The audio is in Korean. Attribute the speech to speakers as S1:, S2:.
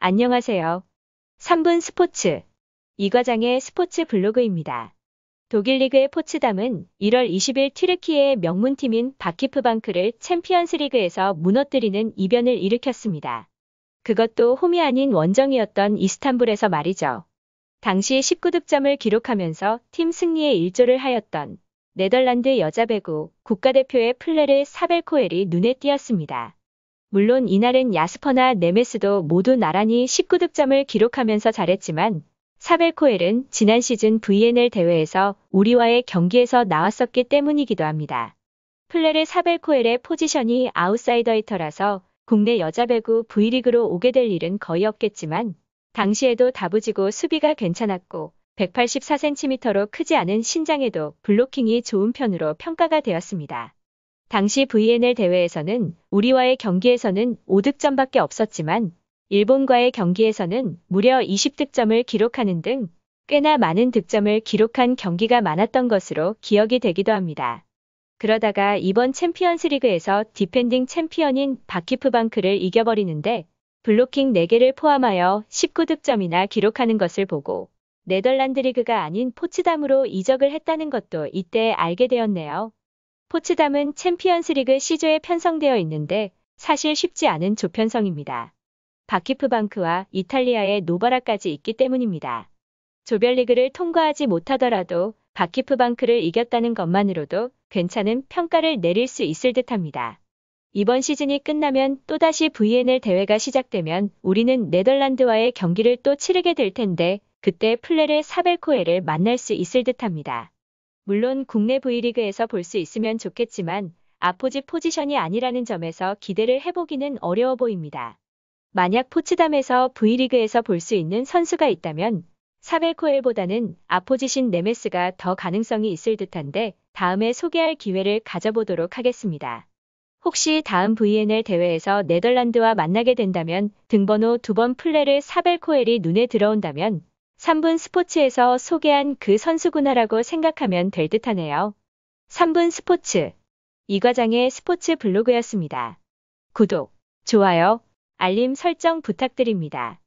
S1: 안녕하세요. 3분 스포츠 이 과장의 스포츠 블로그입니다. 독일 리그의 포츠담은 1월 20일 튀르키의 명문팀인 바키프방크를 챔피언스리그에서 무너뜨리는 이변을 일으켰습니다. 그것도 홈이 아닌 원정이었던 이스탄불에서 말이죠. 당시 19득점을 기록하면서 팀 승리에 일조를 하였던 네덜란드 여자 배구 국가대표의 플레르 사벨코엘이 눈에 띄었습니다. 물론 이날은 야스퍼나 네메스도 모두 나란히 19득점을 기록하면서 잘했지만 사벨코엘은 지난 시즌 VNL 대회에서 우리와의 경기에서 나왔었기 때문이기도 합니다. 플레르 사벨코엘의 포지션이 아웃사이더 히터라서 국내 여자 배구 V리그로 오게 될 일은 거의 없겠지만 당시에도 다부지고 수비가 괜찮았고 184cm로 크지 않은 신장에도 블로킹이 좋은 편으로 평가가 되었습니다. 당시 VNL 대회에서는 우리와의 경기에서는 5득점밖에 없었지만 일본과의 경기에서는 무려 20득점을 기록하는 등 꽤나 많은 득점을 기록한 경기가 많았던 것으로 기억이 되기도 합니다. 그러다가 이번 챔피언스 리그에서 디펜딩 챔피언인 바키프방크를 이겨버리는데 블로킹 4개를 포함하여 19득점이나 기록하는 것을 보고 네덜란드 리그가 아닌 포츠담으로 이적을 했다는 것도 이때 알게 되었네요. 포츠담은 챔피언스리그 시조에 편성되어 있는데 사실 쉽지 않은 조편성입니다. 바키프방크와 이탈리아의 노바라까지 있기 때문입니다. 조별리그를 통과하지 못하더라도 바키프방크를 이겼다는 것만으로도 괜찮은 평가를 내릴 수 있을 듯합니다. 이번 시즌이 끝나면 또다시 VNL 대회가 시작되면 우리는 네덜란드와의 경기를 또 치르게 될 텐데 그때 플레르 사벨코에를 만날 수 있을 듯합니다. 물론 국내 V리그에서 볼 수 있으면 좋겠지만 아포지 포지션이 아니라는 점에서 기대를 해보기는 어려워 보입니다. 만약 포츠담에서 V리그에서 볼 수 있는 선수가 있다면 사벨코엘보다는 아포지신 네메스가 더 가능성이 있을 듯한데 다음에 소개할 기회를 가져보도록 하겠습니다. 혹시 다음 VNL 대회에서 네덜란드와 만나게 된다면 등번호 두 번 플레를 사벨코엘이 눈에 들어온다면 3분 스포츠에서 소개한 그 선수구나라고 생각하면 될 듯하네요. 3분 스포츠 이 과장의 스포츠 블로그였습니다. 구독, 좋아요, 알림 설정 부탁드립니다.